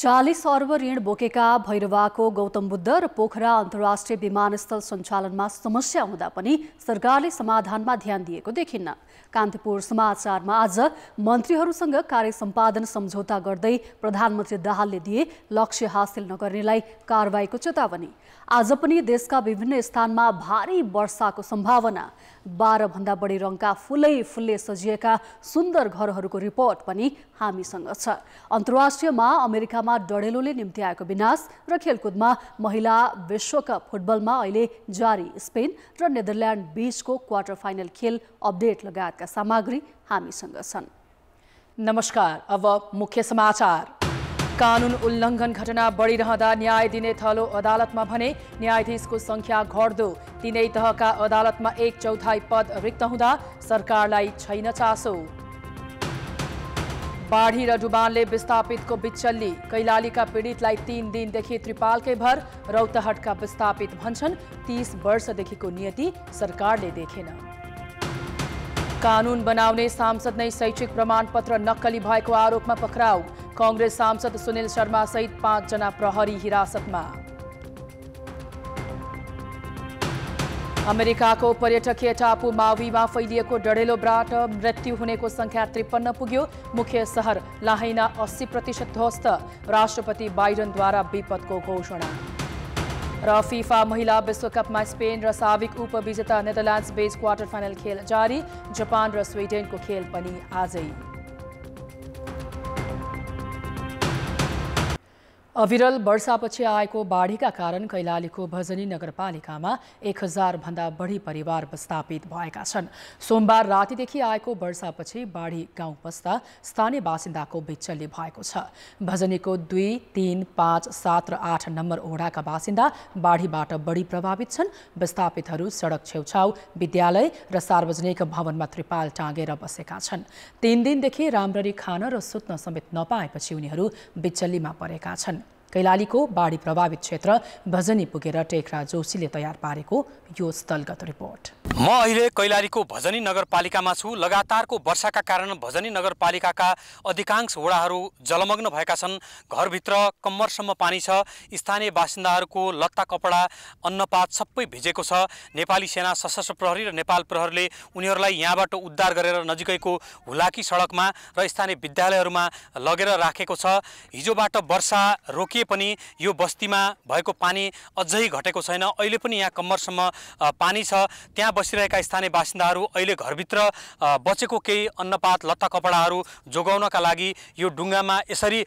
चालिस अर्ब ऋण बोकेका भैरवाको गौतम बुद्ध र पोखरा अन्तर्राष्ट्रिय विमानस्थल सञ्चालनमा समस्या हुँदा पनि सरकारले समाधानमा ध्यान दिएको देखिन्न कान्तिपुर समाचारमा आज मन्त्रीहरूसँग कार्य सम्पादन सम्झौता गर्दै प्रधानमन्त्री दाहालले दिए लक्ष्य हासिल नगर्नेलाई कारवाहीको चेतावनी आज पनि देशका विभिन्न स्थानमा भारी वर्षाको सम्भावना बाह्रभन्दा बढी रङका फुलै फुलले सजिएका सुन्दर घरहरूको रिपोर्ट पनि हामीसँग छ अन्तर्राष्ट्रियमा अमेरिकामा डडेलोले निम्ति आएको विनाश र खेलकुदमा महिला विश्वकप फुटबलमा अहिले जारी स्पेन र नेदरल्यान्ड बीचको क्वार्टर फाइनल खेल अपडेट लगायतका सामग्री हामीसँग छन् नमस्कार अब मुख्य समाचार कानून उल्लङ्घन घटना बढिरहँदा न्याय दिने थलो अदालतमा भने न्यायाधीशको संख्या घट्दो तिनै तहका अदालतमा एक चौथाई पद रिक्त हुँदा सरकारलाई छैन चासो बाढी र डुबानले विस्थापितको बिचल्ली कैलालीका पीडितलाई तीन दिनदेखि त्रिपालकै भर रौतहटका विस्थापित भन्छन् तीस वर्षदेखिको नियति सरकारले देखेन कानून बनाउने सांसद नै शैक्षिक प्रमाणपत्र नक्कली भएको आरोपमा पक्राउ कांग्रेस सांसद सुनील शर्मा सहित पांच जना प्रहरी हिरासत में अमेरिका टापू पर्यटकीय में फैलि डड़ेलो ब्राट मृत्यु होने को संख्या त्रिपन्न पुग्यो मुख्य शहर लाहैना अस्सी प्रतिशत ध्वस्त राष्ट्रपति बाइडन द्वारा विपद को घोषणा रीफा महिला विश्वकप में स्पेन र साविक उपविजेता नेदरलैंड्स बेच क्वार्टर फाइनल खेल जारी जापान र को खेल आज अविरल वर्षापछि आएको बाढीका कारण कैलालीको भजनी नगरपालिकामा एक भन्दा बढी परिवार विस्थापित भएका छन् सोमबार रातिदेखि आएको वर्षापछि बाढी गाउँ बस्दा स्थानीय बासिन्दाको बिचल्ली भएको छ भजनीको दुई तिन पाँच सात र आठ नम्बर ओडाका बासिन्दा बाढीबाट बढी प्रभावित छन् विस्थापितहरू सडक छेउछाउ विद्यालय र सार्वजनिक भवनमा त्रिपाल टाँगेर बसेका छन् तीन दिनदेखि राम्ररी खान र सुत्न समेत नपाएपछि उनीहरू बिचल्लीमा परेका छन् कैलालीको बाढी प्रभावित क्षेत्र भजनी पुगेर टेकरा जोशीले तयार पारेको यो स्थलगत रिपोर्ट म अहिले कैलालीको भजनी नगरपालिकामा छु लगातारको वर्षाका कारण भजनी नगरपालिकाका अधिकांश वडाहरू जलमग्न भएका छन् घरभित्र कम्मरसम्म पानी छ स्थानीय बासिन्दाहरूको लत्ता कपडा अन्नपात सबै भिजेको छ नेपाली सेना सशस्त्र प्रहरी र नेपाल प्रहरीले उनीहरूलाई यहाँबाट उद्धार गरेर नजिकैको हुलाकी सडकमा र स्थानीय विद्यालयहरूमा लगेर राखेको छ हिजोबाट वर्षा रोकियो सकिए पनि यो बस्तीमा भएको पानी अझै घटेको छैन अहिले पनि यहाँ कम्मरसम्म पानी छ त्यहाँ बसिरहेका स्थानीय बासिन्दाहरू अहिले घरभित्र बचेको केही अन्नपात लत्ता कपडाहरू जोगाउनका लागि यो डुङ्गामा यसरी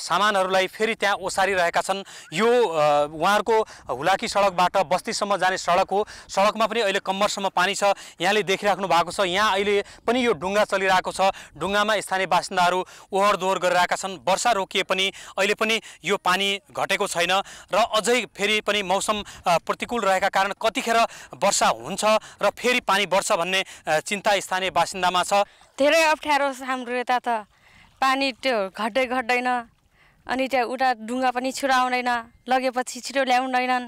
सामानहरूलाई फेरि त्यहाँ ओसारिरहेका छन् यो उहाँहरूको हुलाकी सडकबाट बस्तीसम्म जाने सडक हो सडकमा पनि अहिले कम्मरसम्म पानी छ यहाँले देखिराख्नु भएको छ यहाँ अहिले पनि यो डुङ्गा चलिरहेको छ डुङ्गामा स्थानीय बासिन्दाहरू ओहोर दोहोर गरिरहेका छन् वर्षा रोकिए पनि अहिले पनि यो पानी घटेको छैन र अझै फेरि पनि मौसम प्रतिकूल रहेका कारण कतिखेर वर्षा हुन्छ र फेरि पानी बढ्छ भन्ने चिन्ता स्थानीय बासिन्दामा छ धेरै अप्ठ्यारो हाम्रो यता त पानी त्यो घट्दै घट्दैन अनि त्यहाँ उता ढुङ्गा पनि छुराउँदैन लगेपछि छिटो ल्याउँदैनन्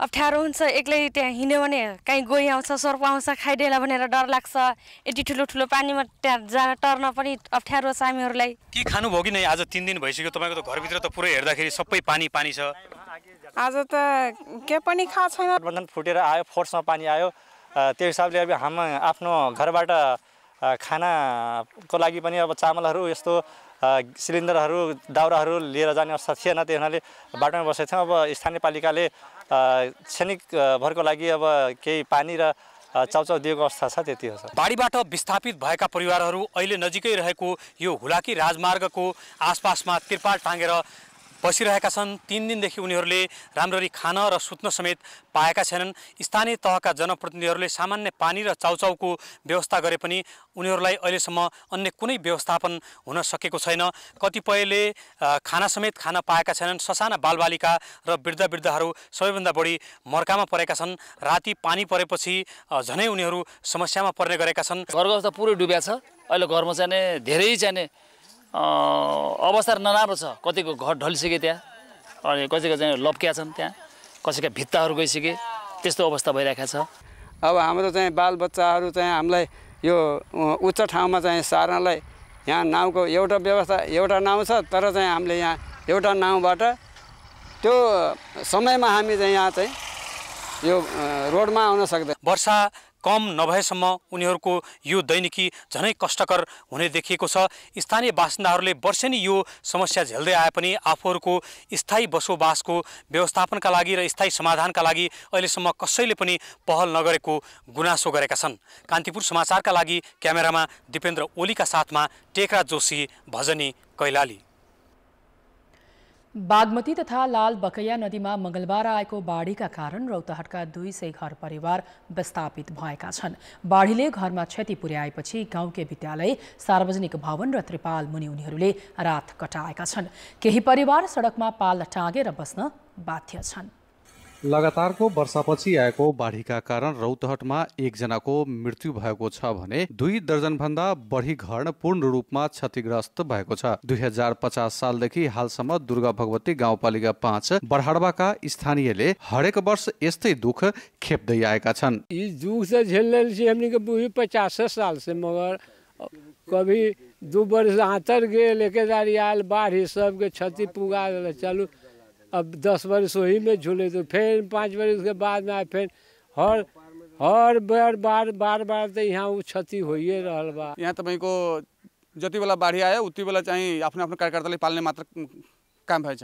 अप्ठ्यारो हुन्छ एक्लै त्यहाँ हिँड्यो भने काहीँ गोही आउँछ सर्प आउँछ खाइदिएला भनेर डर लाग्छ यति ठुलो ठुलो पानीमा त्यहाँ जान टर्न पनि अप्ठ्यारो छ हामीहरूलाई के खानुभयो कि नै आज तिन दिन भइसक्यो तपाईँको त घरभित्र त पुरै हेर्दाखेरि सबै पानी पानी छ आज त के पनि खा छैन गठबन्धन फुटेर आयो फोर्समा पानी आयो त्यो हिसाबले अब हामी आफ्नो घरबाट खानाको लागि पनि अब चामलहरू यस्तो सिलिन्डरहरू दाउराहरू लिएर जाने अवस्था थिएन त्यही हुनाले बाटोमा बसेको थियौँ अब स्थानीय पालिकाले भरको लागि अब केही पानी र चाउचाउ दिएको अवस्था छ त्यति हो बाढीबाट विस्थापित भएका परिवारहरू अहिले नजिकै रहेको यो हुलाकी राजमार्गको आसपासमा त्रिपाल टाँगेर बसिरहेका छन् तिन दिनदेखि उनीहरूले राम्ररी खान र सुत्न समेत पाएका छैनन् स्थानीय तहका जनप्रतिनिधिहरूले सामान्य पानी र चाउचाउको व्यवस्था गरे पनि उनीहरूलाई अहिलेसम्म अन्य कुनै व्यवस्थापन हुन सकेको छैन कतिपयले खाना समेत खान पाएका छैनन् ससाना बालबालिका र वृद्ध वृद्धहरू सबैभन्दा बढी मर्कामा परेका छन् राति पानी परेपछि झनै उनीहरू समस्यामा पर्ने गरेका छन् घर त पुरै डुब्या छ अहिले घरमा चाहिँ धेरै चाहिँ अवस्था नराम्रो छ कतिको घर ढलिसके त्यहाँ अनि कसैको चाहिँ लप्किया छन् त्यहाँ कसैका भित्ताहरू गइसके त्यस्तो अवस्था भइरहेको छ अब हाम्रो चाहिँ बालबच्चाहरू चाहिँ हामीलाई यो उच्च ठाउँमा चाहिँ सार्नलाई यहाँ नाउँको एउटा व्यवस्था एउटा नाउँ छ तर चाहिँ हामीले यहाँ एउटा नाउँबाट त्यो समयमा हामी चाहिँ यहाँ चाहिँ यो रोडमा आउन सक्दैन वर्षा कम नभएसम्म उनीहरूको यो दैनिकी झनै कष्टकर हुने देखिएको छ स्थानीय बासिन्दाहरूले वर्षेनी यो समस्या झेल्दै आए पनि आफूहरूको स्थायी बसोबासको व्यवस्थापनका लागि र स्थायी समाधानका लागि अहिलेसम्म कसैले पनि पहल नगरेको गुनासो गरेका छन् कान्तिपुर समाचारका लागि क्यामेरामा दिपेन्द्र ओलीका साथमा टेकरा जोशी भजनी कैलाली बागमती तथा लाल बकैया नदीमा मङ्गलबार आएको बाढीका कारण रौतहटका दुई सय घर परिवार विस्थापित भएका छन् बाढीले घरमा क्षति पुर्याएपछि गाउँके विद्यालय सार्वजनिक भवन र त्रिपाल मुनि उनीहरूले रात कटाएका छन् केही परिवार सडकमा पाल टाँगेर बस्न बाध्य छन् लगातारको वर्षापछि आएको बाढीका कारण रौतहटमा एकजनाको मृत्यु भएको छ भने दुई दर्जनभन्दा बढी घर पूर्ण रूपमा क्षतिग्रस्त भएको छ दुई हजार पचास सालदेखि हालसम्म दुर्गा भगवती गाउँपालिका पाँच बढाडवाका स्थानीयले हरेक वर्ष यस्तै दुःख खेप्दै आएका छन् यी दुख से पचास साल से मगर कभी दु वर्ष गेल एकेदारी बाढ़ी सबके क्षति पुगा चलू अब दस वर्ष वही में झूले तो फिर पाँच वर्ष के बाद में फिर हर हर बार बार बार बार तो यहाँ वो क्षति हो यहाँ तब तो को जति वाला बाढ़ी आए उति वाला चाहिए अपने अपने कार्यकर्ता पालने मात्र काम है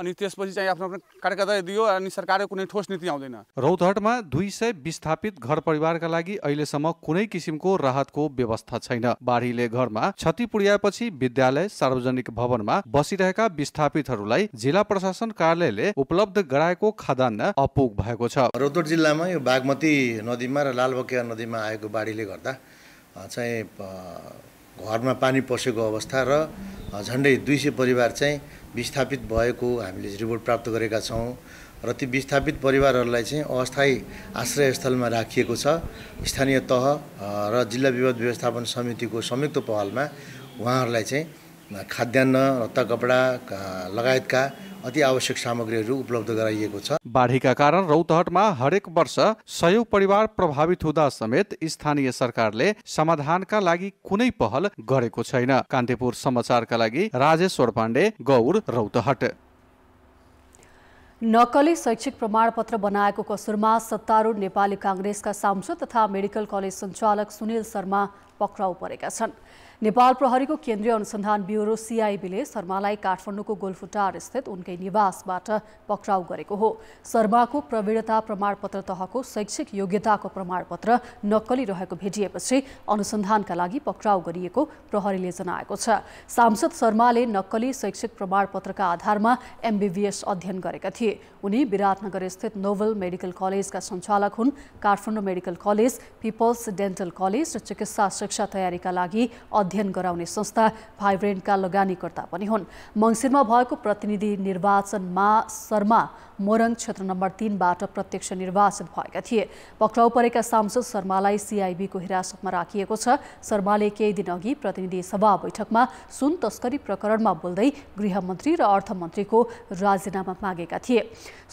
अनि त्यसपछि चाहिँ आफ्नो आफ्नो कार्यकर्ता दियो अनि सरकारको कुनै ठोस नीति आउँदैन रौतहटमा दुई सय विस्थापित घर परिवारका लागि अहिलेसम्म कुनै किसिमको राहतको व्यवस्था छैन बाढीले घरमा क्षति पुर्याएपछि विद्यालय सार्वजनिक भवनमा बसिरहेका विस्थापितहरूलाई जिल्ला प्रशासन कार्यालयले उपलब्ध गराएको खाद्यान्न अपुग भएको छ रौतहट जिल्लामा यो बागमती नदीमा र लालबकिया नदीमा आएको बाढीले गर्दा चाहिँ घरमा पानी पसेको अवस्था र झन्डै दुई सय परिवार चाहिँ विस्थापित भएको हामीले रिपोर्ट प्राप्त गरेका छौँ र ती विस्थापित परिवारहरूलाई चाहिँ अस्थायी आश्रयस्थलमा राखिएको छ स्थानीय तह र जिल्ला विवाद व्यवस्थापन समितिको संयुक्त पहलमा उहाँहरूलाई चाहिँ खाद्यान्न र कपडा लगायतका अति आवश्यक सामग्रीहरू उपलब्ध गराइएको छ बाढीका कारण रौतहटमा हरेक वर्ष सयौं परिवार प्रभावित हुँदा समेत स्थानीय सरकारले समाधानका लागि कुनै पहल गरेको छैन कान्तिपुर समाचारका लागि राजेश्वर पाण्डे गौर रौतहट नक्कली शैक्षिक प्रमाणपत्र बनाएको कसुरमा सत्तारूढ नेपाली काङ्ग्रेसका सांसद तथा मेडिकल कलेज सञ्चालक सुनिल शर्मा पक्राउ परेका छन् नेपाल प्रहरीको केन्द्रीय अनुसन्धान ब्युरो सिआइबीले शर्मालाई काठमाडौँको गोलफुटार स्थित उनकै निवासबाट पक्राउ गरेको हो शर्माको प्रवीणता प्रमाणपत्र तहको शैक्षिक योग्यताको प्रमाणपत्र नक्कली रहेको भेटिएपछि अनुसन्धानका लागि पक्राउ गरिएको प्रहरीले जनाएको छ सांसद शर्माले नक्कली शैक्षिक प्रमाणपत्रका आधारमा एमबिबिएस अध्ययन गरेका थिए उनी विराटनगर स्थित नोभल मेडिकल कलेजका सञ्चालक हुन् Kathmandu medical college people's dental college र चिकित्सा सुरक्षा तयारीका लागि अध्ययन गराउने संस्था भाइब्रेन्टका लगानीकर्ता पनि हुन् मङ्सिरमा भएको प्रतिनिधि निर्वाचनमा शर्मा मोरङ क्षेत्र नम्बर तिनबाट प्रत्यक्ष निर्वाचित भएका थिए पक्राउ परेका सांसद शर्मालाई सिआइबीको हिरासतमा राखिएको छ शर्माले केही दिन अघि प्रतिनिधि सभा बैठकमा सुन तस्करी प्रकरणमा बोल्दै गृहमन्त्री र अर्थमन्त्रीको राजीनामा मागेका थिए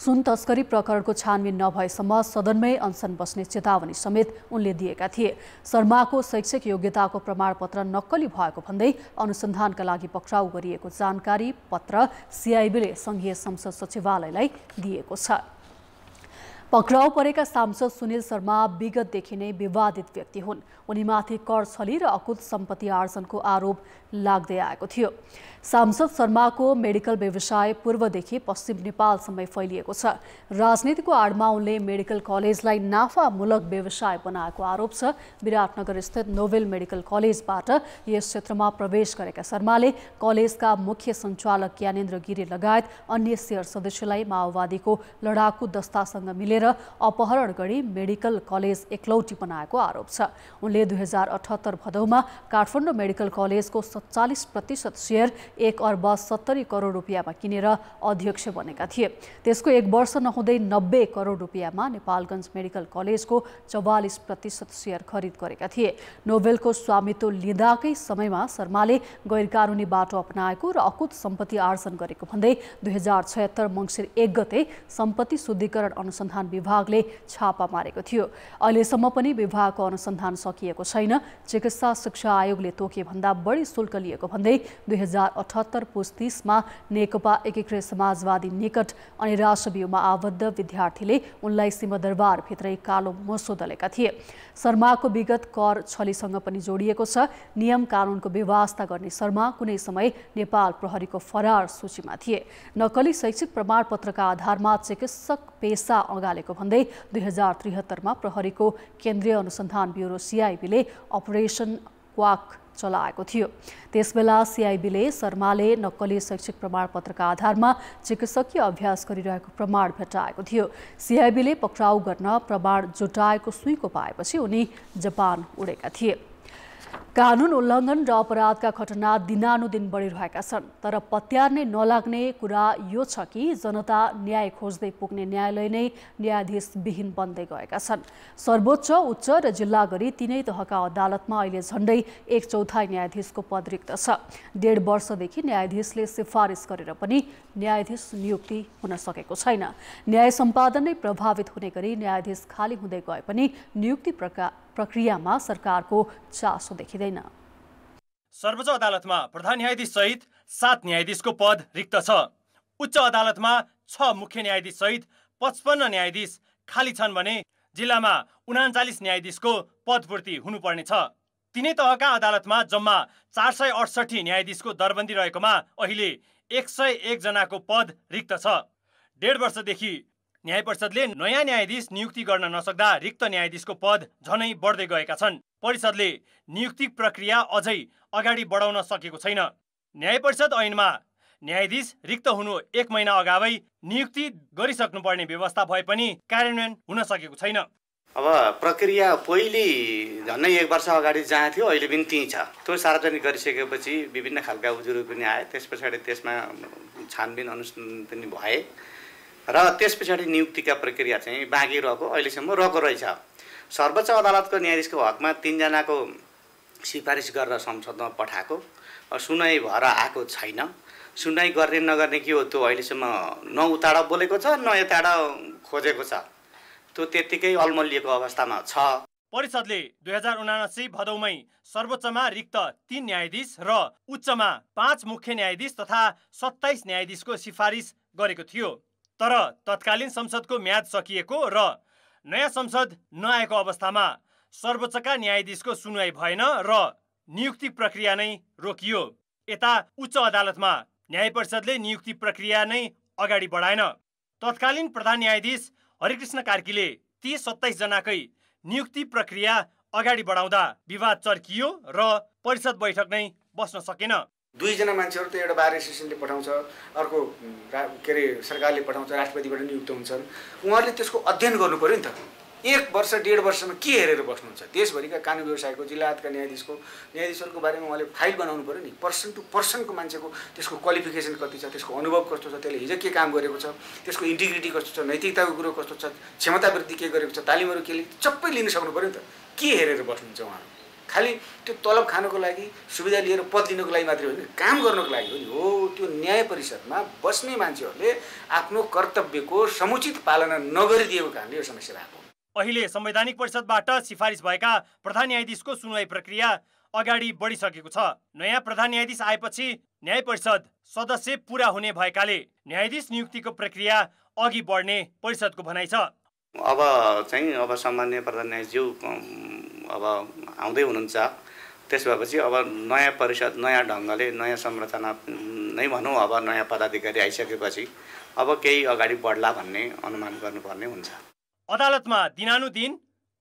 सुन तस्करी प्रकरणको छानबिन नभएसम्म सदनमै अनसन बस्ने चेतावनी समेत उनले दिएका थिए शर्माको शैक्षिक योग्यताको प्रमाणपत्र नक्कली भएको भन्दै अनुसन्धानका लागि पक्राउ गरिएको जानकारी पत्र सिआइबीले सङ्घीय संसद सचिवालयलाई दिएको छ पक्राउ परेका सांसद सुनिल शर्मा विगतदेखि नै विवादित व्यक्ति हुन् उनीमाथि कर छली र अकुत सम्पत्ति आर्जनको आरोप लाग्दै आएको थियो सांसद शर्माको मेडिकल व्यवसाय पूर्वदेखि पश्चिम नेपालसम्म फैलिएको छ राजनीतिको आडमा उनले मेडिकल कलेजलाई नाफामूलक व्यवसाय बनाएको आरोप छ विराटनगर स्थित नोबेल मेडिकल कलेजबाट यस क्षेत्रमा प्रवेश गरेका शर्माले कलेजका मुख्य सञ्चालक ज्ञानेन्द्र गिरी लगायत अन्य सेयर सदस्यलाई माओवादीको लडाकु दस्तासँग मिलेर अपहरण गरी मेडिकल कलेज एकलौटी बनाएको आरोप छ उनले दुई हजार अठहत्तर भदौमा काठमाडौँ मेडिकल कलेजको सत्तालिस प्रतिशत सेयर एक अर्ब सत्तरी करोड रुपियाँमा किनेर अध्यक्ष बनेका थिए त्यसको एक वर्ष नहुँदै नब्बे करोड रुपियाँमा नेपालगञ्ज मेडिकल कलेजको चौवालिस प्रतिशत सेयर खरिद गरेका थिए नोबेलको स्वामित्व लिँदाकै समयमा शर्माले गैरकानुनी बाटो अपनाएको र अकुत सम्पत्ति आर्जन गरेको भन्दै दुई हजार छयत्तर मङ्सिर एक गते सम्पत्ति शुद्धिकरण अनुसन्धान विभागले छापा मारेको थियो अहिलेसम्म पनि विभागको अनुसन्धान सकिएको छैन चिकित्सा शिक्षा आयोगले तोके बढी शुल्क लिएको भन्दै दुई हजार अठहत्तर पुस तिसमा नेकपा एकीकृत समाजवादी निकट अनि राष्ट्रव्यूमा आबद्ध विद्यार्थीले उनलाई सिंहदरबारभित्रै कालो मोसो दलेका थिए शर्माको विगत कर छलीसँग पनि जोडिएको छ नियम कानुनको व्यवस्था गर्ने शर्मा कुनै समय नेपाल प्रहरीको फरार सूचीमा थिए नक्कली शैक्षिक प्रमाणपत्रका आधारमा चिकित्सक पेसा अगालेको भन्दै दुई हजार त्रिहत्तरमा प्रहरीको केन्द्रीय अनुसन्धान ब्युरो सिआइबीले अपरेसन क्वाक चलाएको थियो त्यसबेला सिआइबीले शर्माले नक्कली शैक्षिक प्रमाणपत्रका आधारमा चिकित्सकीय अभ्यास गरिरहेको प्रमाण भेटाएको थियो सिआइबीले पक्राउ गर्न प्रमाण जुटाएको सुईको पाएपछि उनी जापान उडेका थिए कानुन उल्लङ्घन र अपराधका घटना दिनानुदिन बढिरहेका छन् तर पत्यार नै नलाग्ने कुरा यो छ कि जनता न्याय खोज्दै पुग्ने न्यायालय नै न्यायाधीशविहीन बन्दै गएका छन् सर्वोच्च उच्च र जिल्ला गरी तिनै तहका अदालतमा अहिले झण्डै एक चौथाइ न्यायाधीशको पद रिक्त छ डेढ वर्षदेखि न्यायाधीशले सिफारिस गरेर पनि न्यायाधीश नियुक्ति हुन सकेको छैन न्याय सम्पादन नै प्रभावित हुने गरी न्यायाधीश खाली हुँदै गए पनि नियुक्ति प्रकार प्रक्रियामा सरकारको चासो देखिँदैन सर्वोच्च अदालतमा प्रधान न्यायाधीश सहित सात न्यायाधीशको पद रिक्त छ उच्च अदालतमा छ मुख्य न्यायाधीश सहित पचपन्न न्यायाधीश खाली छन् भने जिल्लामा उनाचालिस न्यायाधीशको पदपूर्ति हुनुपर्नेछ तिनै तहका अदालतमा जम्मा चार सय अडसठी न्यायाधीशको दरबन्दी रहेकोमा अहिले एक सय एकजनाको पद रिक्त छ डेढ वर्षदेखि न्याय परिषदले नयाँ न्यायाधीश नियुक्ति गर्न नसक्दा रिक्त न्यायाधीशको पद झनै बढ्दै गएका छन् परिषदले नियुक्ति प्रक्रिया अझै अगाडि बढाउन सकेको छैन न्याय परिषद ऐनमा न्यायाधीश रिक्त हुनु एक महिना अगावै नियुक्ति गरिसक्नुपर्ने व्यवस्था भए पनि कार्यान्वयन हुन सकेको छैन अब प्रक्रिया पहिले झन्डै एक वर्ष अगाडि जहाँ थियो अहिले पनि त्यहीँ छ त्यो सार्वजनिक गरिसकेपछि विभिन्न खालका उजुरी पनि आए त्यस पछाडि त्यसमा छानबिन अनुसन्धान पनि भए र त्यस पछाडि नियुक्तिका प्रक्रिया चाहिँ बाँकी रहेको अहिलेसम्म रहेको रहेछ सर्वोच्च अदालतको न्यायाधीशको हकमा तिनजनाको सिफारिस गरेर संसदमा पठाएको सुनाइ भएर आएको छैन सुनाइ गर्ने नगर्ने के हो त्यो अहिलेसम्म न उताबाट बोलेको छ न यताबाट खोजेको छ त्यो त्यत्तिकै अल्मलिएको अवस्थामा छ परिषदले दुई हजार उनासी भदौमै सर्वोच्चमा रिक्त तीन न्यायाधीश र उच्चमा पाँच मुख्य न्यायाधीश तथा सत्ताइस न्यायाधीशको सिफारिस गरेको थियो तर तत्कालीन संसदको म्याद सकिएको र नयाँ संसद नआएको अवस्थामा सर्वोच्चका न्यायाधीशको सुनवाई भएन र नियुक्ति प्रक्रिया नै रोकियो यता उच्च अदालतमा न्याय परिषदले नियुक्ति प्रक्रिया नै अगाडि बढाएन तत्कालीन प्रधान न्यायाधीश हरिकृष्ण कार्कीले ती सत्ताइस जनाकै नियुक्ति प्रक्रिया अगाडि बढाउँदा विवाद चर्कियो र परिषद बैठक नै बस्न सकेन दुईजना मान्छेहरू त एउटा बार एसोसिएसनले पठाउँछ अर्को के अरे सरकारले पठाउँछ राष्ट्रपतिबाट नियुक्त हुन्छन् उहाँहरूले त्यसको अध्ययन गर्नु नि त एक वर्ष डेढ वर्षमा के हेरेर बस्नुहुन्छ देशभरिका कानुन व्यवसायको जिल्लातका न्यायाधीशको न्यायाधीशहरूको बारेमा उहाँले फाइल बनाउनु पऱ्यो नि पर्सन टु पर्सनको मान्छेको त्यसको क्वालिफिकेसन कति छ त्यसको अनुभव कस्तो छ त्यसले हिजो के काम गरेको छ त्यसको इन्टिग्रिटी कस्तो छ नैतिकताको कुरो कस्तो छ क्षमतावृद्धि के गरेको छ तालिमहरू के सबै लिन सक्नु पऱ्यो नि त के हेरेर बस्नुहुन्छ उहाँहरू खालि त्यो तलब खानको लागि सुविधा लिएर पद लिनको लागि मात्रै होइन काम गर्नको लागि हो नि हो त्यो न्याय परिषदमा बस्ने मान्छेहरूले आफ्नो कर्तव्यको समुचित पालना नगरिदिएको कारणले यो समस्या भएको अहिले संवैधानिक परिषदबाट सिफारिस भएका प्रधान न्यायाधीशको सुनवाई प्रक्रिया अगाडि बढिसकेको छ नयाँ प्रधान न्यायाधीश आएपछि न्याय परिषद सदस्य पुरा हुने भएकाले न्यायाधीश नियुक्तिको प्रक्रिया अघि बढ्ने परिषदको भनाइ छ अब चाहिँ अब सामान्य प्रधान न्यायाधीश अब आउँदै हुनुहुन्छ त्यस भएपछि अब नयाँ परिषद नयाँ ढङ्गले नयाँ संरचना नै भनौँ अब नयाँ पदाधिकारी आइसकेपछि अब केही अगाडि बढ्ला भन्ने अनुमान गर्नुपर्ने हुन्छ अदालतमा दिनानुदिन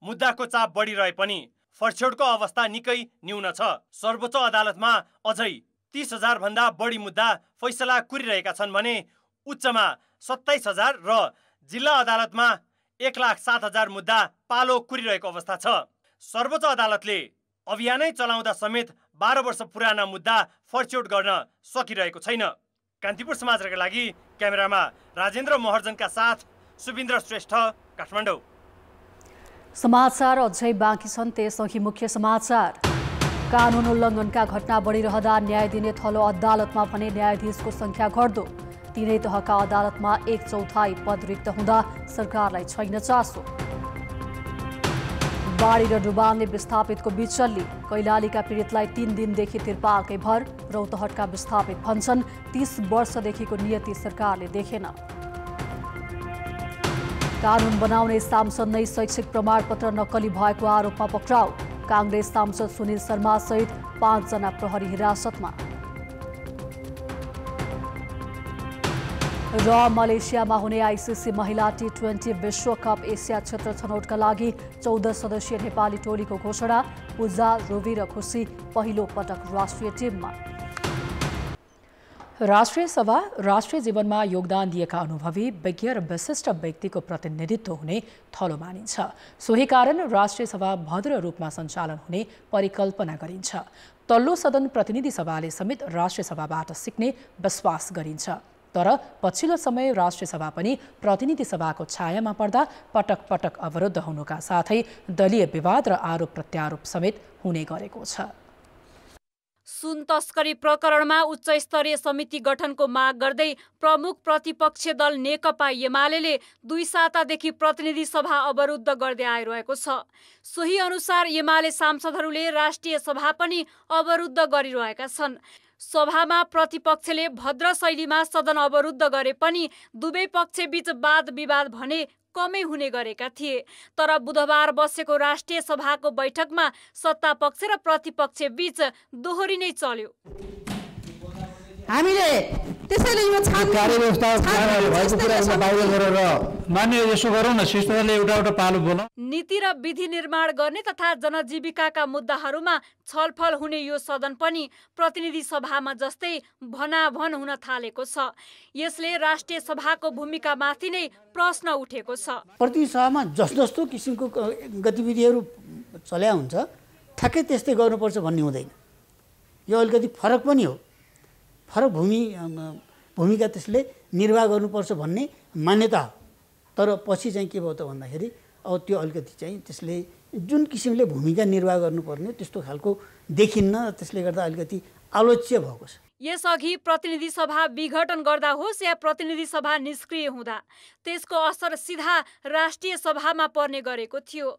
मुद्दाको चाप बढिरहे पनि फर्छौडको अवस्था निकै न्यून छ सर्वोच्च अदालतमा अझै तिस हजारभन्दा बढी मुद्दा फैसला कुरिरहेका छन् भने उच्चमा सत्ताइस हजार र जिल्ला अदालतमा एक लाख सात हजार मुद्दा पालो कुरिरहेको अवस्था छ सर्वोच्च अदालतले अभियानै चलाउँदा समेत बाह्र वर्ष पुराना मुद्दा फर्चौट गर्न सकिरहेको छैन कान्तिपुर समाचारका लागि क्यामेरामा राजेन्द्र महर्जनका साथ सुविन्द्र श्रेष्ठ काठमाडौँ समाचार अझै बाँकी छन् त्यसअघि मुख्य समाचार कानुन उल्लङ्घनका घटना बढिरहँदा न्याय दिने थलो अदालतमा भने न्यायाधीशको सङ्ख्या घट्दो तिनै तहका अदालतमा एक चौथाई पद रिक्त हुँदा सरकारलाई छैन चासो बाढी र डुबानले विस्थापितको बिचल्ली कैलालीका पीडितलाई तीन दिनदेखि तिर्पालकै भर रौतहटका विस्थापित भन्छन् तीस वर्षदेखिको नियति सरकारले देखेन कानुन बनाउने सांसद नै शैक्षिक प्रमाणपत्र नक्कली भएको आरोपमा पक्राउ काङ्ग्रेस सांसद सुनिल शर्मा सहित पाँचजना प्रहरी हिरासतमा र मलेसियामा हुने आइसिसी महिला टी ट्वेन्टी विश्वकप एसिया क्षेत्र छनौटका लागि चौध सदस्यीय नेपाली टोलीको घोषणा पूजा रोबी र खुसी पहिलो पटक राष्ट्रिय टिममा राष्ट्रिय सभा राष्ट्रिय जीवनमा योगदान दिएका अनुभवी विज्ञ र विशिष्ट व्यक्तिको प्रतिनिधित्व हुने थलो मानिन्छ सोही कारण राष्ट्रिय सभा भद्र रूपमा सञ्चालन हुने परिकल्पना गरिन्छ तल्लो सदन प्रतिनिधि सभाले समेत राष्ट्रिय सभाबाट सिक्ने विश्वास गरिन्छ तर पछिल्लो समय राष्ट्रिय सभा पनि प्रतिनिधि सभाको छायामा पर्दा पटक पटक अवरुद्ध हुनुका साथै दलीय विवाद र आरोप प्रत्यारोप समेत हुने गरेको छ सुन तस्करी प्रकरणमा उच्च स्तरीय समिति गठनको माग गर्दै प्रमुख प्रतिपक्ष दल नेकपा एमाले दुई सातादेखि प्रतिनिधि सभा अवरुद्ध गर्दै आइरहेको छ सोही अनुसार एमाले सांसदहरूले राष्ट्रिय सभा पनि अवरुद्ध गरिरहेका छन् सभामा प्रतिपक्षले भद्र शैलीमा सदन अवरुद्ध गरे पनि दुवै पक्षबीच वाद विवाद भने कमै हुने गरेका थिए तर बुधबार बसेको राष्ट्रिय सभाको बैठकमा सत्तापक्ष र बीच दोहोरी नै चल्यो हामीले त्यसैले यो कार्य व्यवस्था एउटा एउटा पालो बोल नीति र विधि निर्माण गर्ने तथा जनजीविकाका मुद्दाहरूमा छलफल हुने यो सदन पनि प्रतिनिधि सभामा जस्तै भनाभन हुन थालेको छ यसले राष्ट्रिय सभाको भूमिकामाथि नै प्रश्न उठेको छ प्रतिनिधि सभामा जस जस्तो किसिमको गतिविधिहरू चल्या हुन्छ ठ्याक्कै त्यस्तै गर्नुपर्छ भन्ने हुँदैन यो अलिकति फरक पनि हो फरक भूमि भूमिका त्यसले निर्वाह गर्नुपर्छ भन्ने मान्यता हो तर पछि चाहिँ के भयो त भन्दाखेरि अब त्यो अलिकति चाहिँ त्यसले जुन किसिमले भूमिका निर्वाह गर्नुपर्ने त्यस्तो खालको देखिन्न त्यसले गर्दा अलिकति आलोच्य भएको छ यसअघि प्रतिनिधि सभा विघटन गर्दा होस् या प्रतिनिधि सभा निष्क्रिय हुँदा त्यसको असर सिधा राष्ट्रिय सभामा पर्ने गरेको थियो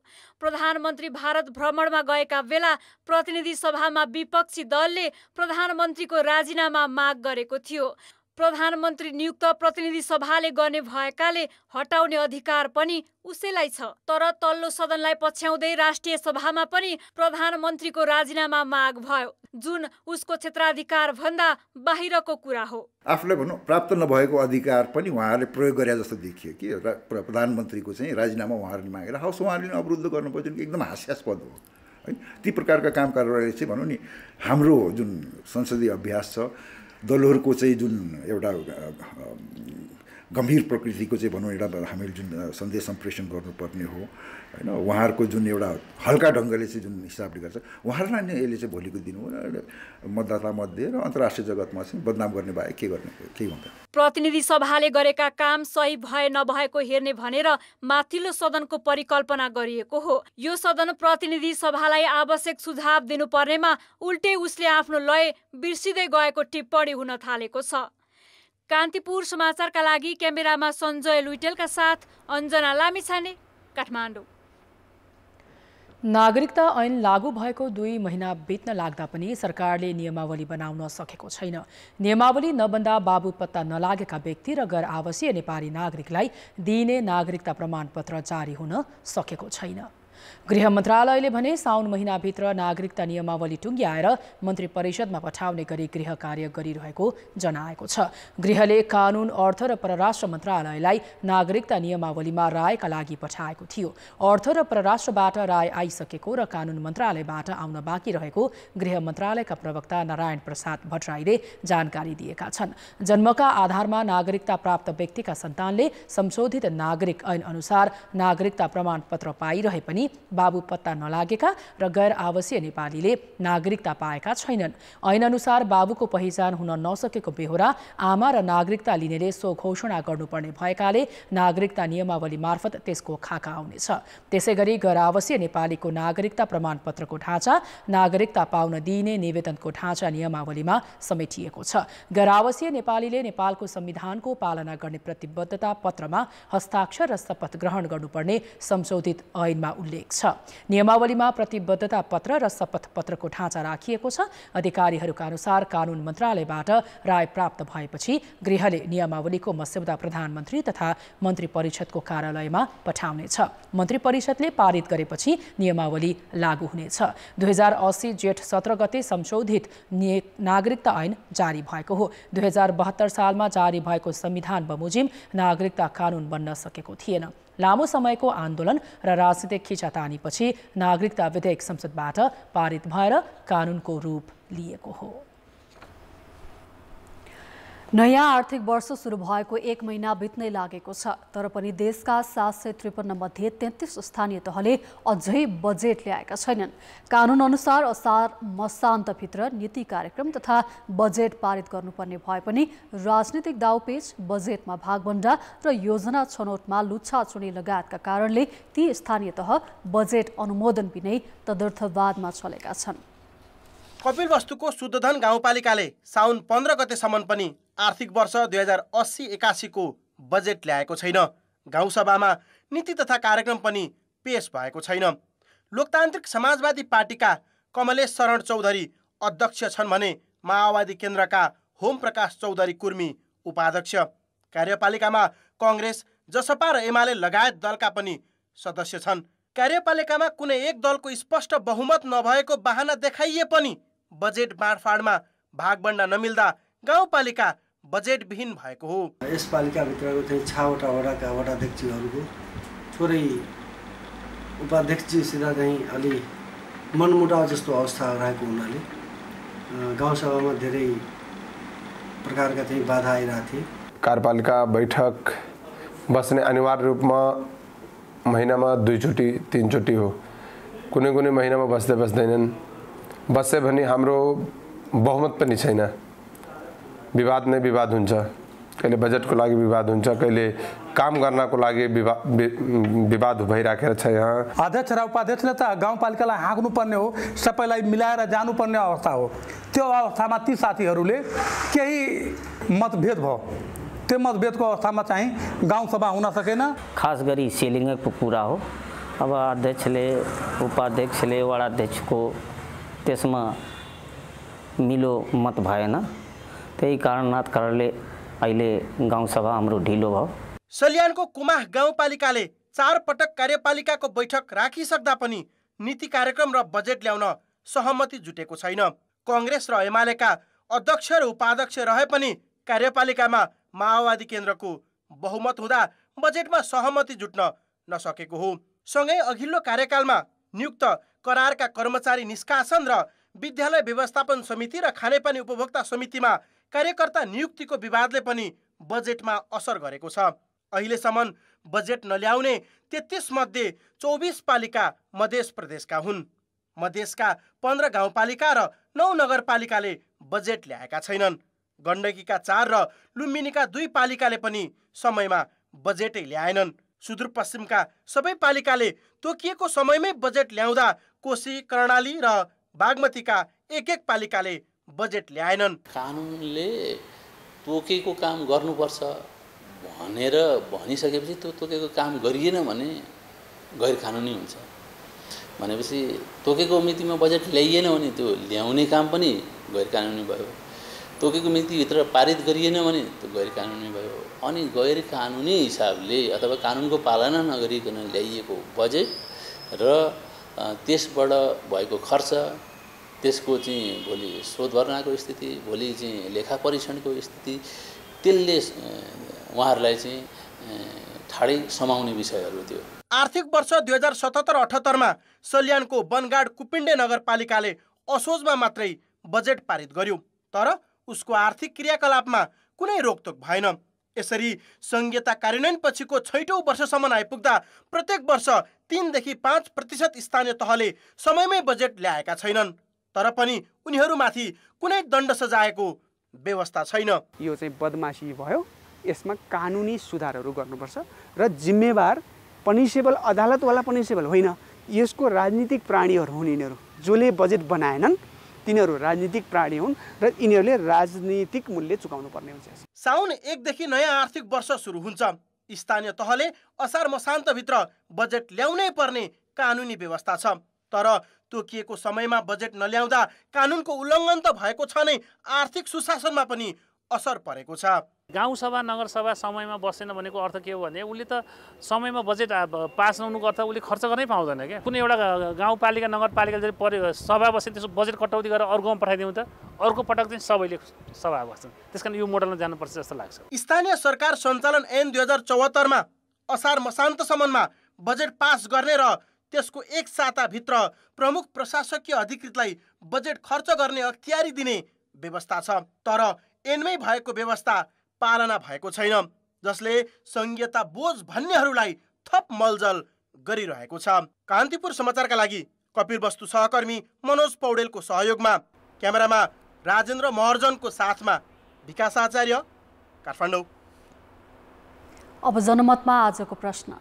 प्रधानमन्त्री भारत भ्रमणमा गएका बेला प्रतिनिधि सभामा विपक्षी दलले प्रधानमन्त्रीको राजीनामा माग गरेको थियो प्रधानमन्त्री नियुक्त प्रतिनिधि सभाले गर्ने भएकाले हटाउने अधिकार पनि उसैलाई छ तर तल्लो सदनलाई पछ्याउँदै राष्ट्रिय सभामा पनि प्रधानमन्त्रीको राजीनामा माग भयो जुन उसको क्षेत्राधिकार भन्दा बाहिरको कुरा हो आफूले भनौँ प्राप्त नभएको अधिकार पनि उहाँहरूले प्रयोग गरे जस्तो देखियो कि प्रधानमन्त्रीको चाहिँ राजीनामा उहाँहरूले मागेर हाउस उहाँहरूले अवरुद्ध गर्नुपर्छ एकदम हास्यास्पद हो होइन ती प्रकारका काम गरेर चाहिँ भनौँ नि हाम्रो जुन संसदीय अभ्यास छ दलहरूको चाहिँ जुन एउटा गम्भीर प्रकृतिको चाहिँ भनौँ एउटा हामीले जुन सन्देश सम्प्रेषण गर्नुपर्ने हो होइन उहाँहरूको जुन एउटा हल्का ढङ्गले चाहिँ जुन हिसाबले गर्छ उहाँहरूलाई नै यसले चाहिँ भोलिको दिन हो मतदातामध्ये र अन्तर्राष्ट्रिय जगतमा चाहिँ बदनाम गर्ने भए के गर्ने केही हुँदैन प्रतिनिधि सभाले गरेका काम सही भए नभएको हेर्ने भनेर माथिल्लो सदनको परिकल्पना गरिएको हो यो सदन प्रतिनिधि सभालाई आवश्यक सुझाव दिनुपर्नेमा उल्टै उसले आफ्नो लय बिर्सिँदै गएको टिप्पणी हुन थालेको छ कान्तिपुर समाचारका लागि क्यामेरामा सञ्जय लुइटेलका साथ अञ्जना लामिछाने काठमाडौँ नागरिकता ऐन लागू भएको दुई महिना बित्न लाग्दा पनि सरकारले नियमावली बनाउन सकेको छैन नियमावली नबन्दा बाबु पत्ता नलागेका व्यक्ति र गैर आवासीय नेपाली नागरिकलाई दिइने नागरिकता प्रमाणपत्र जारी हुन सकेको छैन गृह मन्त्रालयले भने साउन महिनाभित्र नागरिकता नियमावली टुङ्ग्याएर मन्त्री परिषदमा पठाउने गरी गृह कार्य गरिरहेको जनाएको छ गृहले कानुन अर्थ र परराष्ट्र मन्त्रालयलाई नागरिकता नियमावलीमा रायका लागि पठाएको थियो अर्थ र परराष्ट्रबाट राय आइसकेको र कानुन मन्त्रालयबाट आउन बाँकी रहेको गृह मन्त्रालयका प्रवक्ता नारायण प्रसाद भट्टराईले जानकारी दिएका छन् जन्मका आधारमा नागरिकता प्राप्त व्यक्तिका सन्तानले संशोधित नागरिक ऐन अनुसार नागरिकता प्रमाणपत्र पाइरहे पनि नेपाली बाबु पत्ता नलागेका र गैर आवासीय नेपालीले नागरिकता पाएका छैनन् अनुसार बाबुको पहिचान हुन नसकेको बेहोरा आमा र नागरिकता लिनेले सो घोषणा गर्नुपर्ने भएकाले नागरिकता नियमावली मार्फत त्यसको खाका आउनेछ त्यसै गरी गैर आवासीय नेपालीको नागरिकता प्रमाणपत्रको ढाँचा नागरिकता पाउन दिइने निवेदनको ढाँचा नियमावलीमा समेटिएको छ गैर आवासीय नेपालीले नेपालको संविधानको पालना गर्ने प्रतिबद्धता पत्रमा हस्ताक्षर र शपथ ग्रहण गर्नुपर्ने संशोधित ऐनमा उल्लेख उल्लेख छ नियमावलीमा प्रतिबद्धता पत्र र शपथ पत्रको ढाँचा राखिएको छ अधिकारीहरूका अनुसार कानुन मन्त्रालयबाट राय प्राप्त भएपछि गृहले नियमावलीको मस्यौदा प्रधानमन्त्री तथा मन्त्री परिषदको कार्यालयमा पठाउनेछ मन्त्री परिषदले पारित गरेपछि नियमावली लागू हुनेछ दुई हजार असी जेठ सत्र गते संशोधित नागरिकता ऐन जारी भएको हो दुई हजार बहत्तर सालमा जारी भएको संविधान बमोजिम नागरिकता कानुन बन्न सकेको थिएन लामो समयको आन्दोलन र राजनीतिक खिचातानीपछि नागरिकता विधेयक संसदबाट पारित भएर कानुनको रूप लिएको हो नयाँ आर्थिक वर्ष सुरु भएको एक महिना बित्नै लागेको छ तर पनि देशका सात सय त्रिपन्नमध्ये तेत्तिस स्थानीय तहले अझै बजेट ल्याएका छैनन् अनुसार असार मसान्तभित्र नीति कार्यक्रम तथा बजेट पारित गर्नुपर्ने भए पनि राजनीतिक दाउपेच बजेटमा भागभन्डा र योजना छनौटमा लुच्छाचुनी लगायतका कारणले ती स्थानीय तह बजेट अनुमोदन बिनै तदर्थवादमा चलेका छन् कपिल वस्तुको शुद्धधन गाउँपालिकाले साउन पन्ध्र गतेसम्म पनि आर्थिक वर्ष दुई हजार अस्सी एकासीको बजेट ल्याएको छैन गाउँसभामा नीति तथा कार्यक्रम पनि पेश भएको छैन लोकतान्त्रिक समाजवादी पार्टीका कमलेश शरण चौधरी अध्यक्ष छन् भने माओवादी केन्द्रका होम प्रकाश चौधरी कुर्मी उपाध्यक्ष कार्यपालिकामा कङ्ग्रेस जसपा र एमाले लगायत दलका पनि सदस्य छन् कार्यपालिकामा कुनै एक दलको स्पष्ट बहुमत नभएको बाहना देखाइए पनि बजेट बाँडफाँडमा भाग बन्न नमिल्दा गाउँपालिका बजेट विहीन भएको हो यसपालिकाभित्रको चाहिँ छवटा वडाका वडाध्यक्षहरूको थोरै उपाध्यक्षसित चाहिँ अलि मनमुटाव जस्तो अवस्था रहेको हुनाले गाउँसभामा धेरै प्रकारका चाहिँ बाधा आइरहेको थिए कार्यपालिका बैठक बस्ने अनिवार्य रूपमा महिनामा दुईचोटि तिनचोटि हो कुनै कुनै महिनामा बस्दै बस्दैनन् बस्यो भने हाम्रो बहुमत पनि छैन विवाद नै विवाद हुन्छ कहिले बजेटको लागि विवाद हुन्छ कहिले काम गर्नको लागि विवाद भइराखेको छ यहाँ अध्यक्ष र उपाध्यक्षले त गाउँपालिकालाई हाँक्नुपर्ने हो सबैलाई मिलाएर जानुपर्ने अवस्था हो त्यो अवस्थामा ती साथीहरूले केही मतभेद भयो त्यो मतभेदको अवस्थामा चाहिँ गाउँसभा हुन सकेन खास गरी सेलिङको कुरा हो अब अध्यक्षले उपाध्यक्षले वडाध्यक्षको त्यसमा मिलो मत भएन त्यही कारणनाथ कारणले अहिले गाउँसभा हाम्रो ढिलो भयो सल्यानको कुमाह गाउँपालिकाले चार पटक कार्यपालिकाको बैठक राखिसक्दा पनि नीति कार्यक्रम र बजेट ल्याउन सहमति जुटेको छैन कङ्ग्रेस र एमालेका अध्यक्ष र उपाध्यक्ष रहे पनि कार्यपालिकामा माओवादी केन्द्रको बहुमत हुँदा बजेटमा सहमति जुट्न नसकेको हो सँगै अघिल्लो कार्यकालमा नियुक्त करारका कर्मचारी निष्कासन र विद्यालय व्यवस्थापन समिति र खानेपानी उपभोक्ता समितिमा कार्यकर्ता नियुक्तिको विवादले पनि बजेटमा असर गरेको छ अहिलेसम्म बजेट नल्याउने तेत्तिसमध्ये चौबिस पालिका मधेस प्रदेशका हुन् मधेसका पन्ध्र गाउँपालिका र नौ नगरपालिकाले बजेट ल्याएका छैनन् गण्डकीका चार र लुम्बिनीका दुई पालिकाले पनि समयमा बजेटै ल्याएनन् सुदूरपश्चिमका सबै पालिकाले तोकिएको समयमै बजेट ल्याउँदा कोशी कर्णाली र बागमतीका एक एक पालिकाले बजेट ल्याएनन् कानुनले तोकेको काम गर्नुपर्छ भनेर भनिसकेपछि त्यो तोकेको काम गरिएन भने गैर कानुनी हुन्छ भनेपछि तोकेको मितिमा बजेट ल्याइएन भने त्यो ल्याउने काम पनि गैर कानुनी भयो तोकेको मितिभित्र पारित गरिएन भने त्यो गैर कानुनी भयो अनि गैर कानुनी हिसाबले अथवा कानुनको पालना नगरिकन ल्याइएको बजेट र त्यसबाट भएको खर्च त्यसको चाहिँ भोलि स्रोत स्थिति भोलि चाहिँ लेखा परीक्षणको स्थिति त्यसले उहाँहरूलाई चाहिँ ठाडै समाउने विषयहरू थियो आर्थिक वर्ष दुई हजार सतहत्तर अठहत्तरमा सल्यानको वनगाड कुपिण्डे नगरपालिकाले असोजमा मात्रै बजेट पारित गर्यो तर उसको आर्थिक क्रियाकलापमा कुनै रोकटोक भएन यसरी सङ्घीयता कार्यान्वयनपछिको छैटौँ वर्षसम्म आइपुग्दा प्रत्येक वर्ष तिनदेखि पाँच प्रतिशत स्थानीय तहले समयमै बजेट ल्याएका छैनन् तर पनि उनीहरूमाथि कुनै दण्ड सजाएको व्यवस्था छैन यो चाहिँ बदमासी भयो यसमा कानुनी सुधारहरू गर्नुपर्छ र जिम्मेवार पनिसेबल अदालतवाला पनिसेबल होइन यसको राजनीतिक प्राणीहरू हुन् यिनीहरू जसले बजेट बनाएनन् तिनीहरू राजनीतिक प्राणी हुन् र यिनीहरूले राजनीतिक मूल्य चुकाउनु पर्ने हुन्छ साउन एकदेखि नयाँ आर्थिक वर्ष सुरु हुन्छ स्थानीय तहले असार मसान्तभित्र बजेट ल्याउनै पर्ने कानुनी व्यवस्था छ तर तोकिएको समयमा बजेट नल्याउँदा कानुनको उल्लङ्घन त भएको छ नै आर्थिक सुशासनमा पनि असर परेको छ गाउँसभा नगरसभा समयमा बसेन भनेको अर्थ के हो भने उसले त समयमा बजेट पास नहुनुको अर्थ उसले खर्च गर्नै पाउँदैन क्या कुनै एउटा गाउँपालिका नगरपालिका जति परि सभा बसे त्यसको बजेट कटौती गरेर अर्कोमा पठाइदिउँ त अर्को पटक चाहिँ सबैले सभा बस्छन् त्यस कारण यो मोडलमा जानुपर्छ जस्तो लाग्छ स्थानीय सरकार सञ्चालन ऐन दुई हजार चौहत्तरमा असार मसान्तसम्ममा बजेट पास गर्ने र त्यसको एक साताभित्र प्रमुख प्रशासकीय अधिकृतलाई बजेट खर्च गर्ने अख्तियारी दिने व्यवस्था छ तर एनमै भएको व्यवस्था पालना भएको छैन जसले संघीयता बोझ भन्नेहरूलाई थप मलजल गरिरहेको छ कान्तिपुर समाचारका लागि कपिल वस्तु सहकर्मी मनोज पौडेलको सहयोगमा क्यामेरामा राजेन्द्र महर्जनको साथमा विकास आचार्य काठमाडौँ अब जनमतमा आजको प्रश्न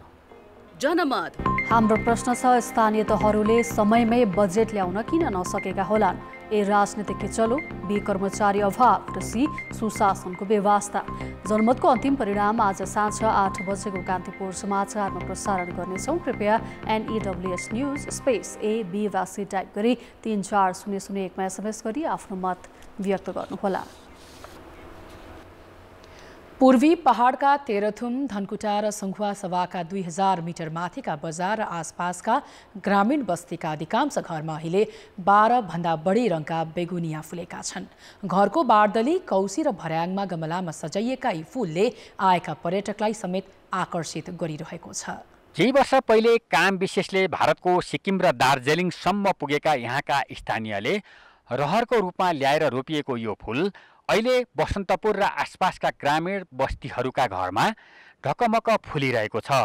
जनमत हाम्रो प्रश्न छ स्थानीय तहहरूले समयमै बजेट ल्याउन किन नसकेका होलान् ए राजनीतिक चलो बी कर्मचारी अभाव र सी सुशासनको व्यवस्था जनमतको अन्तिम परिणाम आज साँझ आठ बजेको कान्तिपुर समाचारमा प्रसारण गर्नेछौँ कृपया NEWS news space A B वा सी टाइप गरी तिन चार शून्य शून्य एकमा एसएमएस गरी आफ्नो मत व्यक्त गर्नुहोला पूर्वी पहाड़का तेह्रथुम धनकुटा र सङ्खुवा सभाका दुई हजार मिटर माथिका बजार र आसपासका ग्रामीण बस्तीका अधिकांश घरमा अहिले बाह्रभन्दा बढी रङका बेगुनिया फुलेका छन् घरको बारदली कौशी र भर्याङमा गमलामा सजाइएका यी फुलले आएका पर्यटकलाई समेत आकर्षित गरिरहेको छ केही वर्ष पहिले काम विशेषले भारतको सिक्किम र दार्जिलिङसम्म पुगेका यहाँका स्थानीयले रहरको रूपमा ल्याएर रोपिएको यो फुल अहिले बसन्तपुर र आसपासका ग्रामीण बस्तीहरूका घरमा ढकमक फुलिरहेको छ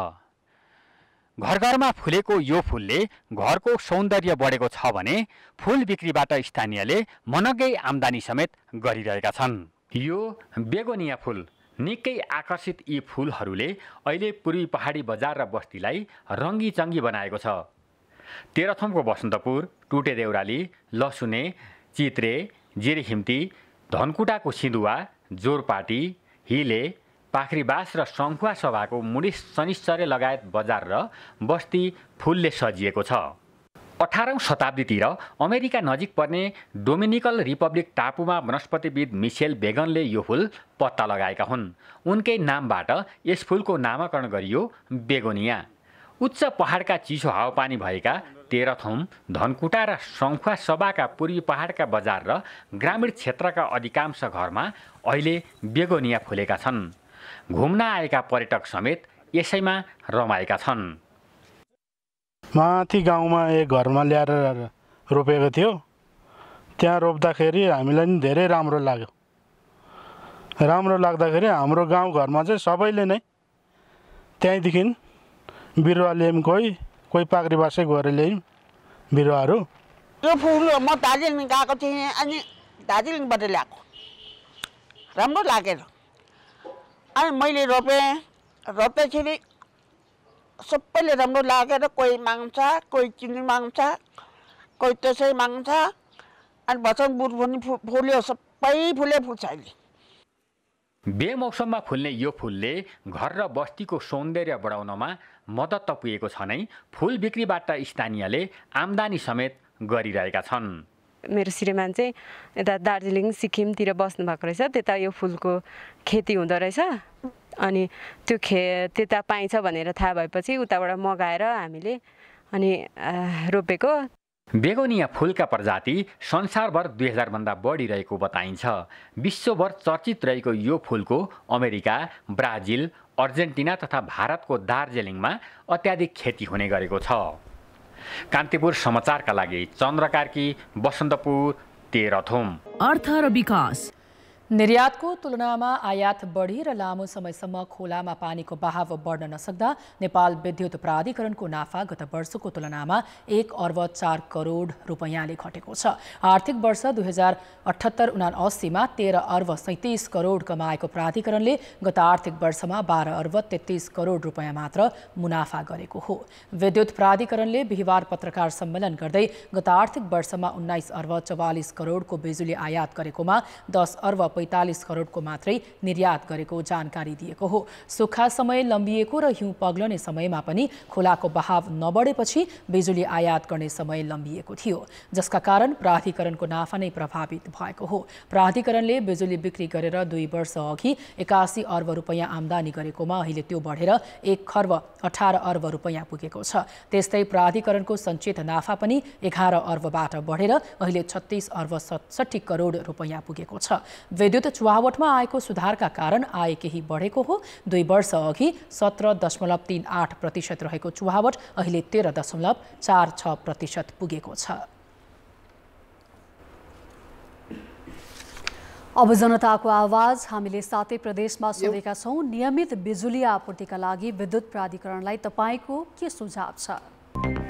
घर घरमा फुलेको यो फुलले घरको सौन्दर्य बढेको छ भने फुल बिक्रीबाट स्थानीयले मनगै आम्दानी समेत गरिरहेका छन् यो बेगोनिया फुल निकै आकर्षित यी फुलहरूले अहिले पूर्वी पहाडी बजार र बस्तीलाई रङ्गीचङ्गी बनाएको छ तेह्रथमको बसन्तपुर टुटे देउराली लसुने चित्रे जिरिहिम्ती धनकुटाको सिन्धुवा जोरपाटी हिले बास र सङ्खुवा सभाको मुनि शनिश्चर्य लगायत बजार र बस्ती फुलले सजिएको छ अठारौँ शताब्दीतिर अमेरिका नजिक पर्ने डोमिनिकल रिपब्लिक टापुमा वनस्पतिविद मिसेल बेगनले यो फुल पत्ता लगाएका हुन् उनकै नामबाट यस फुलको नामाकरण गरियो बेगोनिया उच्च पहाडका चिसो हावापानी भएका तेह्रथुम धनकुटा र सङ्खुवा सभाका पूर्वी पहाडका बजार र ग्रामीण क्षेत्रका अधिकांश घरमा अहिले बेगोनिया फुलेका छन् घुम्न आएका पर्यटक समेत यसैमा रमाएका छन् माथि गाउँमा एक घरमा ल्याएर रोपेको थियो त्यहाँ रोप्दाखेरि हामीलाई पनि धेरै राम्रो लाग्यो राम्रो लाग्दाखेरि हाम्रो गाउँघरमा चाहिँ सबैले नै त्यहीँदेखि बिरुवा ल्याम्कोही कोही बासै गएर ल्यायौँ बिरुवाहरू यो फुल म दार्जिलिङ गएको थिएँ अनि दार्जिलिङबाट ल्याएको राम्रो लागेर अनि मैले रोपेँ रोप्दाखेरि सबैले राम्रो लागेर कोही माग्छ कोही चिनी माग्छ कोही त्यसै माग्छ अनि भर्सन बुट पनि फु फुल्यो सबै फुले फुल्छ अहिले बेमौसममा फुल्ने यो फुलले घर र बस्तीको सौन्दर्य बढाउनमा मद्दत त पुगेको छ नै फुल बिक्रीबाट स्थानीयले आम्दानी समेत गरिरहेका छन् मेरो श्रीमान चाहिँ यता दार्जिलिङ सिक्किमतिर बस्नु भएको रहेछ त्यता यो फुलको खेती हुँदो रहेछ अनि त्यो खे त्यता पाइन्छ भनेर थाहा भएपछि उताबाट मगाएर हामीले अनि रोपेको बेगोनिया फुलका प्रजाति संसारभर दुई हजारभन्दा बढी रहेको बताइन्छ विश्वभर चर्चित रहेको यो फुलको अमेरिका ब्राजिल अर्जेन्टिना तथा भारतको दार्जिलिङमा अत्याधिक खेती हुने गरेको छ कान्तिपुर समाचारका लागि चन्द्रकार्की बसन्तपुर तेह्रथुम अर्थ र विकास निर्यातको तुलनामा आयात बढी र लामो समयसम्म खोलामा पानीको बहाव बढ्न नसक्दा नेपाल विद्युत प्राधिकरणको नाफा गत वर्षको तुलनामा एक अर्ब चार करोड रुपैयाँले घटेको छ आर्थिक वर्ष दुई हजार अठहत्तर उना अस्सीमा तेह्र अर्ब सैतिस करोड कमाएको प्राधिकरणले गत आर्थिक वर्षमा बाह्र अर्ब तेत्तिस करोड रुपियाँ मात्र मुनाफा गरेको हो विद्युत प्राधिकरणले बिहिबार पत्रकार सम्मेलन गर्दै गत आर्थिक वर्षमा उन्नाइस अर्ब चौवालिस करोडको बिजुली आयात गरेकोमा दस अर्ब पैँतालिस करोडको मात्रै निर्यात गरेको जानकारी दिएको हो सुक्खा समय लम्बिएको र हिउँ पग्लने समयमा पनि खोलाको बहाव नबढेपछि बिजुली आयात गर्ने समय लम्बिएको थियो जसका कारण प्राधिकरणको नाफा नै प्रभावित भएको हो प्राधिकरणले बिजुली बिक्री गरेर दुई वर्ष अघि एकासी अर्ब रुपियाँ आमदानी गरेकोमा अहिले त्यो बढेर एक खर्ब अठार अर्ब रुपियाँ पुगेको छ त्यस्तै प्राधिकरणको सञ्चित नाफा पनि एघार अर्बबाट बढेर अहिले छत्तिस अर्ब सत्सठी करोड रुपियाँ पुगेको छ विद्युत चुहावटमा आएको सुधारका कारण आय केही बढेको हो दुई वर्ष अघि सत्र दशमलव तिन आठ प्रतिशत रहेको चुहावट अहिले तेह्र दशमलव चार छ प्रतिशत पुगेको छ अब जनताको आवाज हामीले सातै प्रदेशमा सोधेका छौँ नियमित बिजुली आपूर्तिका लागि विद्युत प्राधिकरणलाई तपाईँको के सुझाव छ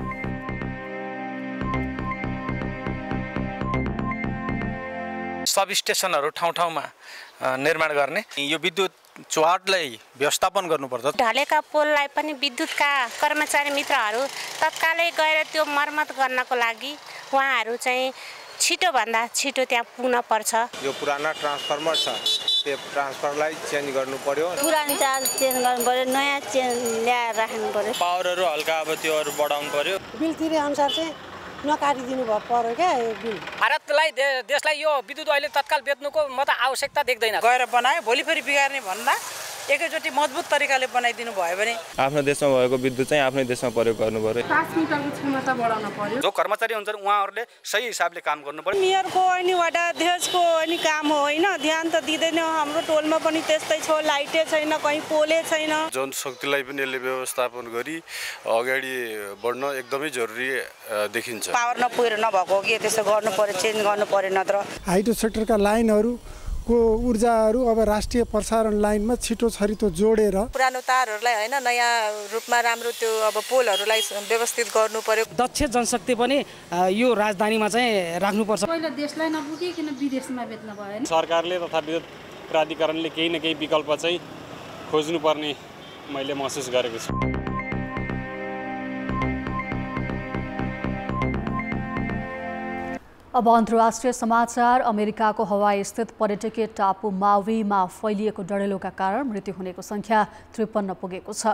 सब स्टेसनहरू ठाउँ ठाउँमा निर्माण गर्ने यो विद्युत चुहाटलाई व्यवस्थापन गर्नुपर्छ ढलेका पोललाई पनि विद्युतका कर्मचारी मित्रहरू तत्कालै गएर त्यो मर्मत गर्नको लागि उहाँहरू चाहिँ छिटोभन्दा छिटो त्यहाँ पुग्न पर्छ यो पुराना ट्रान्सफर्मर छ त्यो ट्रान्सफर्मरलाई चेन्ज गर्नु पर्यो पुरानो चार्ज चेन्ज गर्नु पर्यो नयाँ चेन्ज ल्याएर राख्नु पर्यो पावरहरू हल्का अब त्योहरू बढाउनु पर्यो बिल तिरे अनुसार चाहिँ नकाटिदिनु भयो पर्यो क्या बिल भारतलाई देशलाई यो विद्युत अहिले तत्काल बेच्नुको म त आवश्यकता देख्दैन गएर बनायो भोलि फेरि बिगार्ने भन्दा एकैचोटि मजबुत तरिकाले बनाइदिनु भयो भने आफ्नो देशमा भएको विद्युत चाहिँ आफ्नै देशमा प्रयोग गर्नु पर्यो मिटरको क्षमता बढाउन पर्यो जो कर्मचारी हुन्छन् उहाँहरूले सही हिसाबले काम गर्नु पर्यो मेयरको अनि वडा अध्यक्षको अनि काम हो होइन ध्यान त दिँदैन हाम्रो टोलमा पनि त्यस्तै छ लाइटै छैन कहीँ पोले छैन जनशक्तिलाई पनि यसले व्यवस्थापन गरी अगाडि बढ्न एकदमै जरुरी देखिन्छ पावर नपुगेर नभएको हो कि त्यसो गर्नु पर्यो चेन्ज गर्नु पर्यो नत्र हाइड्रो सेक्टरका लाइनहरू को ऊर्जाहरू अब राष्ट्रिय प्रसारण लाइनमा छिटो छरिटो जोडेर पुरानो तारहरूलाई होइन नयाँ रूपमा राम्रो त्यो अब पोलहरूलाई व्यवस्थित गर्नु पर्यो दक्ष जनशक्ति पनि यो राजधानीमा चाहिँ राख्नुपर्छ पहिला देशलाई नपुगिकन विदेशमा बेच्न भयो सरकारले तथा विद्युत प्राधिकरणले केही न केही विकल्प चाहिँ खोज्नुपर्ने मैले महसुस गरेको छु अब अन्तर्राष्ट्रिय समाचार अमेरिकाको हवाईस्थित पर्यटकीय टापु मावीमा फैलिएको डढेलोका कारण मृत्यु हुनेको सङ्ख्या त्रिपन्न पुगेको छ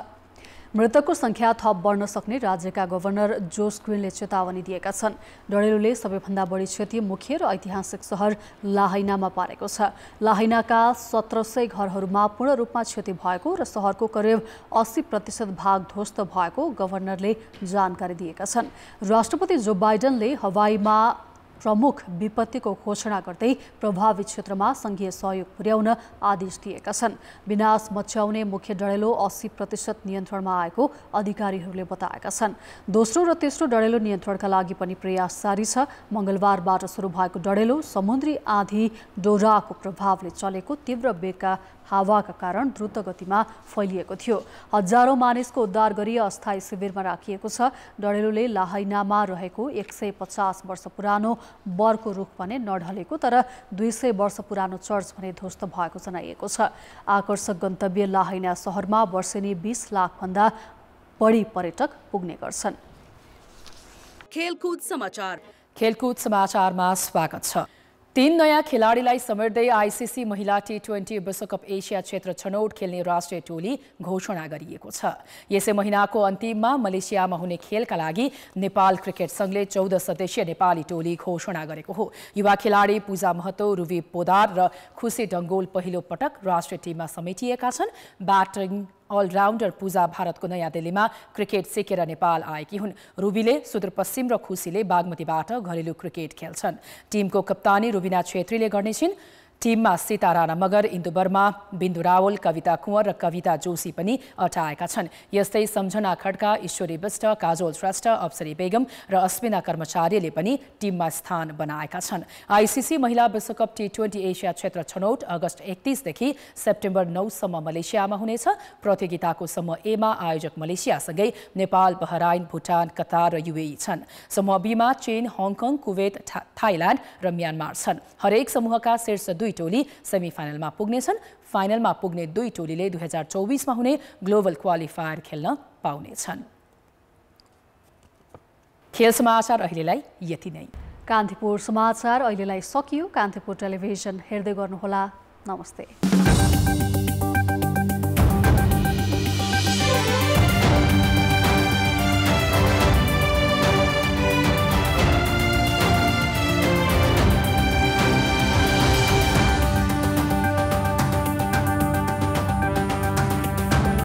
मृतकको सङ्ख्या थप बढ्न सक्ने राज्यका गभर्नर जोस क्विनले चेतावनी दिएका छन् डढेलोले सबैभन्दा बढी क्षति मुख्य र ऐतिहासिक सहर लाहैनामा पारेको छ लाहैनाका सत्र सय घरहरूमा पूर्ण रूपमा क्षति भएको र सहरको करिब अस्सी प्रतिशत भाग ध्वस्त भएको गभर्नरले जानकारी दिएका छन् राष्ट्रपति जो बाइडेनले हवाईमा प्रमुख विपत्तिको घोषणा गर्दै प्रभावित क्षेत्रमा सङ्घीय सहयोग पुर्याउन आदेश दिएका छन् विनाश मच्याउने मुख्य डढेलो अस्सी प्रतिशत नियन्त्रणमा आएको अधिकारीहरूले बताएका छन् दोस्रो र तेस्रो डढेलो नियन्त्रणका लागि पनि प्रयास जारी छ मङ्गलबारबाट सुरु भएको डढेलो समुद्री आँधी डोराको प्रभावले चलेको तीव्र बेगका हावाका कारण द्रुत गतिमा फैलिएको थियो हजारौँ मानिसको उद्धार गरी अस्थायी शिविरमा राखिएको छ डढेलोले लाहैनामा रहेको एक सय पचास वर्ष पुरानो बरको रुख भने नढलेको तर दुई सय वर्ष पुरानो चर्च भने ध्वस्त भएको जनाइएको छ आकर्षक गन्तव्य लाहैना सहरमा वर्षेनी बिस लाखभन्दा बढी पर्यटक पुग्ने गर्छन् खेलकुद समाचार खेलकुद समाचारमा स्वागत छ तीन नयाँ खेलाडीलाई समेट्दै आइसिसी महिला टी ट्वेन्टी विश्वकप एसिया क्षेत्र छनौट खेल्ने राष्ट्रिय टोली घोषणा गरिएको छ यसै महिनाको अन्तिममा मलेसियामा हुने खेलका लागि नेपाल क्रिकेट सङ्घले चौध सदस्यीय नेपाली टोली घोषणा गरेको हो युवा खेलाडी पूजा महतो रुवी पोदार र खुसी डङ्गोल पहिलो पटक राष्ट्रिय टिममा समेटिएका छन् ब्याटिङ अलराउन्डर पूजा भारतको नयाँ दिल्लीमा क्रिकेट सिकेर नेपाल आएकी हुन् रुबीले सुदूरपश्चिम र खुसीले बागमतीबाट घरेलु क्रिकेट खेल्छन् टिमको कप्तानी रुबिना छेत्रीले गर्नेछिन् टिममा सीता राणा मगर इन्दु वर्मा बिन्दु रावल कविता कुँवर र कविता जोशी पनि अटाएका छन् यस्तै सम्झना खड्का ईश्वरी विष्ट काजोल श्रेष्ठ अप्सरी बेगम र अश्विना कर्मचारीले पनि टिममा स्थान बनाएका छन् आइसिसी महिला विश्वकप टी ट्वेन्टी एसिया क्षेत्र छनौट अगस्त एकतिसदेखि सेप्टेम्बर नौसम्म मलेसियामा हुनेछ प्रतियोगिताको समूह एमा आयोजक मलेसियासँगै नेपाल बहराइन भुटान कतार र युएई छन् समूह बीमा चीन हङकङ कुवेत थाइल्यान्ड र म्यानमार छन् हरेक समूहका शीर्ष दुई टोली सेमी फाइनलमा पुग्नेछन् फाइनलमा पुग्ने दुई टोलीले दुई हजार चौबिसमा हुने ग्लोबल क्वालिफायर खेल्न पाउनेछन् खेल समाचार अहिलेलाई यति नै कान्तिपुर समाचार अहिलेलाई सकियो कान्तिपुर टेलिभिजन हेर्दै गर्नुहोला नमस्ते